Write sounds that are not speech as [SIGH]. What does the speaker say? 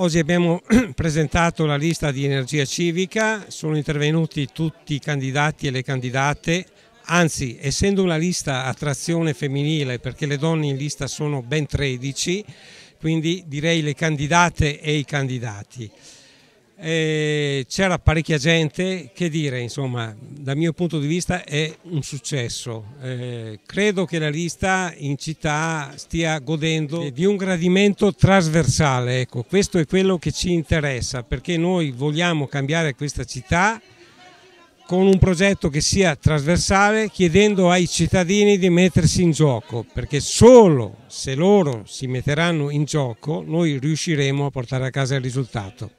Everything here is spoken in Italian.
Oggi abbiamo [CLEARS THROAT] presentato la lista di energia civica, sono intervenuti tutti i candidati e le candidate, anzi essendo una lista a trazione femminile perché le donne in lista sono ben 13, quindi direi le candidate e i candidati. Eh, c'era parecchia gente che dire, insomma, dal mio punto di vista è un successo. Eh, credo che la lista in città stia godendo di un gradimento trasversale, ecco, questo è quello che ci interessa, perché noi vogliamo cambiare questa città con un progetto che sia trasversale, chiedendo ai cittadini di mettersi in gioco, perché solo se loro si metteranno in gioco noi riusciremo a portare a casa il risultato.